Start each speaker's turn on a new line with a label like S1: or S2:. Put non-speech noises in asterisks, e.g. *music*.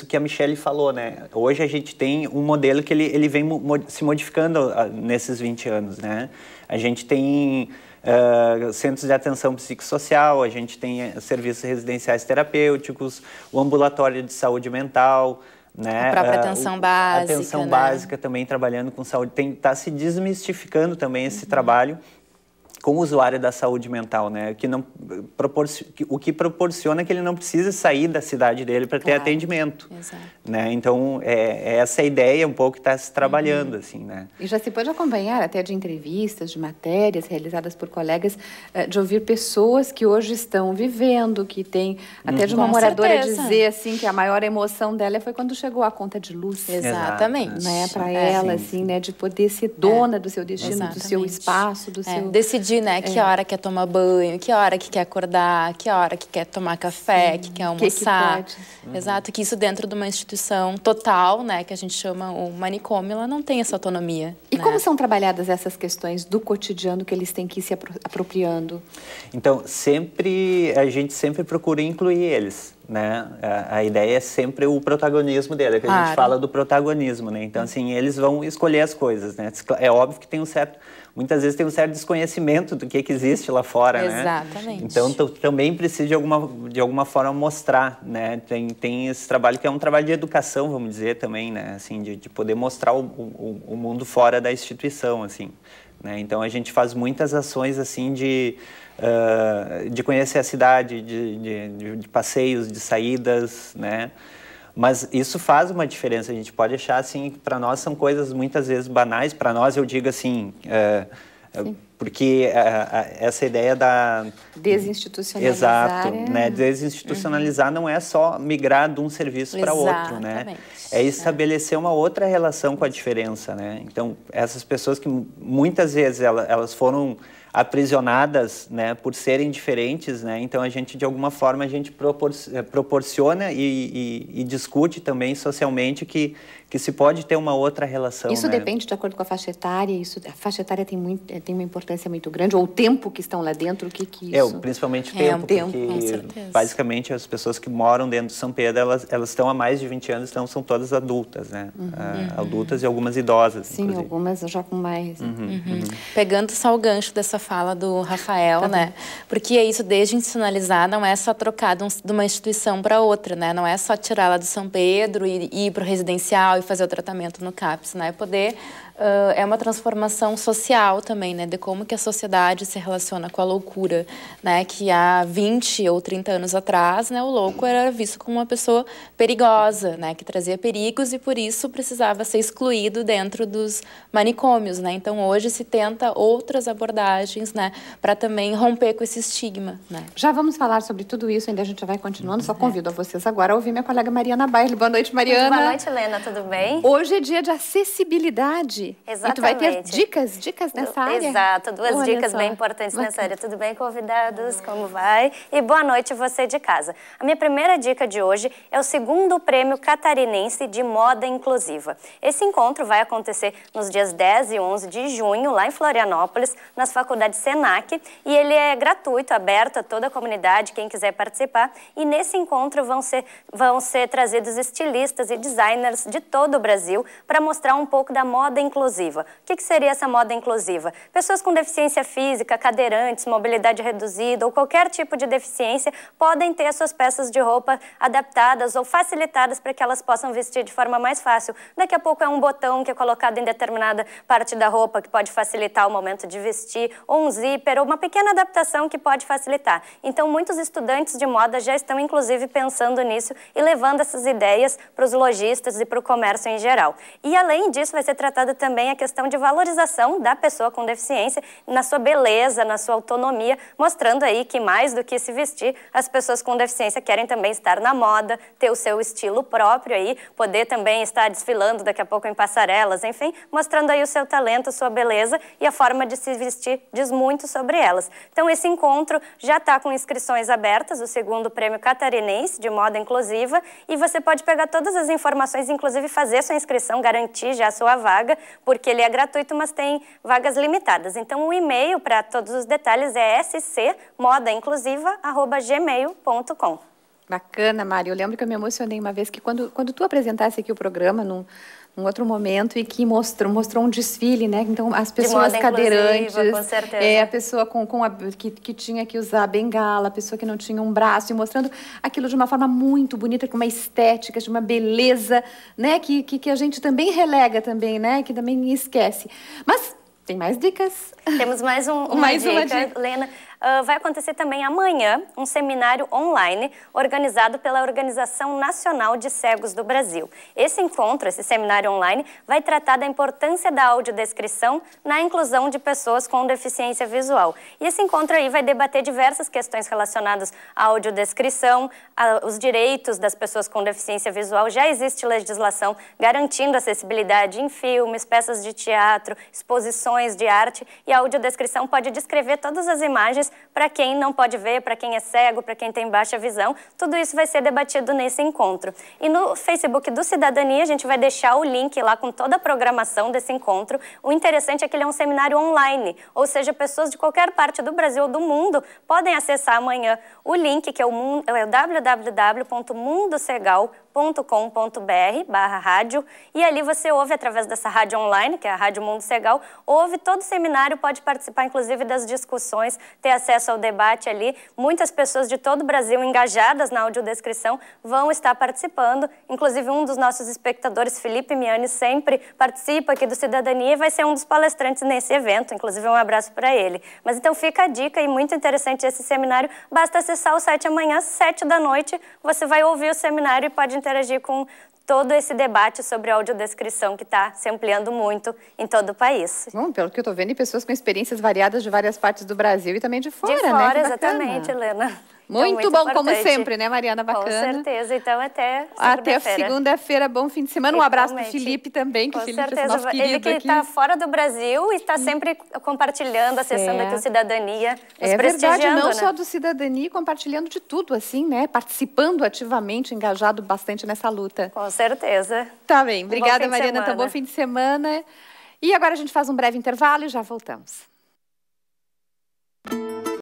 S1: isso que a Michelle falou, né? Hoje a gente tem um modelo que ele, ele vem mo se modificando ah, nesses 20 anos, né? A gente tem uh, centros de atenção psicossocial, a gente tem eh, serviços residenciais terapêuticos, o ambulatório de saúde mental, né? A própria ah, atenção uh, básica. atenção né? básica também trabalhando com saúde. Está se desmistificando também esse uhum. trabalho com o usuário da saúde mental, né? Que não, o que proporciona é que ele não precisa sair da cidade dele para ter claro. atendimento, Exato. né? Então é, é essa ideia um pouco que está se uhum. trabalhando uhum. assim, né?
S2: E já se pode acompanhar até de entrevistas, de matérias realizadas por colegas, eh, de ouvir pessoas que hoje estão vivendo, que tem até uhum. de uma Com moradora certeza. dizer assim que a maior emoção dela foi quando chegou a conta de luz, exatamente, né? Para é. ela assim, né? De poder ser dona é. do seu destino, exatamente. do seu espaço, do é. seu decidir decidir, né? Que é. hora quer tomar banho, que hora que quer acordar, que hora que quer tomar café, Sim. que quer almoçar. Que que uhum. Exato, que isso dentro de uma instituição total, né? Que a gente chama o manicômio, ela não tem essa autonomia. E né? como são trabalhadas essas questões do cotidiano que eles têm que ir se apropriando?
S1: Então, sempre, a gente sempre procura incluir eles né? A, a, ideia é sempre o protagonismo dele, é que claro. a gente fala do protagonismo, né? Então, assim, eles vão escolher as coisas, né? É óbvio que tem um certo, muitas vezes tem um certo desconhecimento do que, que existe lá fora, né? Exatamente. né? Então, também precisa de alguma, de alguma forma mostrar, né? Tem, tem esse trabalho que é um trabalho de educação, vamos dizer também, né? Assim, de, de poder mostrar o, o, o mundo fora da instituição, assim. Né? Então a gente faz muitas ações assim de, uh, de conhecer a cidade, de, de, de, passeios, de saídas, né? Mas isso faz uma diferença, a gente pode achar assim, para nós são coisas muitas vezes banais, para nós eu digo assim, é, porque é, essa ideia da...
S2: Desinstitucionalizar. Exato, é né?
S1: Desinstitucionalizar uhum. não é só migrar de um serviço para outro, né? É estabelecer uma outra relação com a diferença, né? Então, essas pessoas que muitas vezes elas, elas foram aprisionadas, né, por serem diferentes, né? Então a gente de alguma forma a gente propor eh, proporciona e, e, e, discute também socialmente que que se pode ter uma outra relação. Isso né? depende
S2: de acordo com a faixa etária. Isso a faixa etária tem muito eh, tem uma importância muito grande ou o tempo que estão lá dentro. O que que é, isso? É,
S1: principalmente o tempo, é, um tempo porque basicamente as pessoas que moram dentro de São Pedro elas elas estão há mais de 20 anos, então são todas adultas, né? Uhum. Ah, adultas e algumas idosas. Sim, inclusive.
S2: algumas já com mais. Né? Uhum, uhum, uhum. Pegando só o gancho dessa fala do Rafael, tá né? Porque é isso, desde institucionalizar, não é só trocar de uma instituição para outra, né? Não é só tirá-la do São Pedro e, e ir para o residencial e fazer o tratamento no CAPS, né? É poder Uh, é uma transformação social também, né? De como que a sociedade se relaciona com a loucura, né? Que há 20 ou 30 anos atrás, né? O louco era visto como uma pessoa perigosa, né? Que trazia perigos e por isso precisava ser excluído dentro dos manicômios, né? Então hoje se tenta outras abordagens né? Para também romper com esse estigma, né? Já vamos falar sobre tudo isso, ainda a gente vai continuando. Só é. convido é. a vocês agora a ouvir minha colega Mariana Baile. Boa noite, Mariana. Boa noite,
S3: Helena. Tudo bem?
S2: Hoje é dia de acessibilidade. Exatamente. E tu vai ter dicas,
S3: dicas nessa área. Exato, duas Olha dicas só. bem importantes Bacana. nessa área. Tudo bem, convidados? Como vai? E boa noite você de casa. A minha primeira dica de hoje é o segundo prêmio catarinense de moda inclusiva. Esse encontro vai acontecer nos dias 10 e 11 de junho, lá em Florianópolis, nas faculdades Faculdade Senac e ele é gratuito, aberto a toda a comunidade, quem quiser participar. E nesse encontro vão ser, vão ser trazidos estilistas e designers de todo o Brasil para mostrar um pouco da moda inclusiva. O que, que seria essa moda inclusiva? Pessoas com deficiência física, cadeirantes, mobilidade reduzida ou qualquer tipo de deficiência podem ter as suas peças de roupa adaptadas ou facilitadas para que elas possam vestir de forma mais fácil. Daqui a pouco é um botão que é colocado em determinada parte da roupa que pode facilitar o momento de vestir ou um zíper, ou uma pequena adaptação que pode facilitar. Então, muitos estudantes de moda já estão, inclusive, pensando nisso e levando essas ideias para os lojistas e para o comércio em geral. E, além disso, vai ser tratada também a questão de valorização da pessoa com deficiência na sua beleza, na sua autonomia, mostrando aí que, mais do que se vestir, as pessoas com deficiência querem também estar na moda, ter o seu estilo próprio aí, poder também estar desfilando daqui a pouco em passarelas, enfim, mostrando aí o seu talento, a sua beleza e a forma de se vestir de diz muito sobre elas. Então, esse encontro já está com inscrições abertas, o segundo prêmio catarinense de moda inclusiva, e você pode pegar todas as informações, inclusive fazer sua inscrição, garantir já a sua vaga, porque ele é gratuito, mas tem vagas limitadas. Então, o e-mail para todos os detalhes é scmodainclusiva.gmail.com.
S2: Bacana, Mari. Eu lembro que eu me emocionei uma vez que quando, quando tu apresentasse aqui o programa, num, um outro momento e que mostrou, mostrou um desfile, né? Então as pessoas cadeirantes, é a pessoa com, com a, que, que tinha que usar bengala, a pessoa que não tinha um braço, e mostrando aquilo de uma forma muito bonita, com uma estética, de uma beleza, né? Que, que, que a gente também relega também, né? Que também esquece. Mas tem mais dicas. Temos mais um, *laughs* uma mais dica, uma dica.
S3: Lena uh, vai acontecer também amanhã um seminário online organizado pela Organização Nacional de Cegos do Brasil. Esse encontro, esse seminário online, vai tratar da importância da audiodescrição na inclusão de pessoas com deficiência visual. E esse encontro aí vai debater diversas questões relacionadas à audiodescrição, a, os direitos das pessoas com deficiência visual. Já existe legislação garantindo acessibilidade em filmes, peças de teatro, exposições de arte e a audiodescrição pode descrever todas as imagens para quem não pode ver, para quem é cego, para quem tem baixa visão. Tudo isso vai ser debatido nesse encontro. E no Facebook do Cidadania, a gente vai deixar o link lá com toda a programação desse encontro. O interessante é que ele é um seminário online, ou seja, pessoas de qualquer parte do Brasil ou do mundo podem acessar amanhã o link que é o, é o www.mundocegal.com combr barra rádio e ali você ouve através dessa rádio online, que é a Rádio Mundo Segal, ouve todo o seminário, pode participar inclusive das discussões, ter acesso ao debate ali. Muitas pessoas de todo o Brasil engajadas na audiodescrição vão estar participando, inclusive um dos nossos espectadores, Felipe Miani, sempre participa aqui do Cidadania e vai ser um dos palestrantes nesse evento, inclusive um abraço para ele. Mas então fica a dica e muito interessante esse seminário, basta acessar o site amanhã, sete da noite, você vai ouvir o seminário e pode interagir com todo esse debate sobre audiodescrição que está se ampliando muito em todo o país. Bom,
S2: pelo que eu estou vendo, e pessoas com experiências variadas de várias partes do Brasil e também de fora, de fora né? De fora, exatamente,
S3: Helena. Então, muito, bom, importante. como sempre, né, Mariana? Bacana. Com certeza. Então, até segunda-feira. Até segunda-feira. Bom fim de semana. Um abraço para o Felipe também, que Com Felipe é certeza. é nosso querido Ele que está fora do Brasil e está sempre compartilhando, acessando é. aqui o é. Cidadania, é verdade, não né? só do Cidadania,
S2: compartilhando de tudo, assim, né? Participando ativamente, engajado bastante nessa luta. Com
S3: certeza.
S2: Tá bem. Obrigada, um Mariana. Então, bom fim de semana. E agora a gente faz um breve intervalo e já voltamos.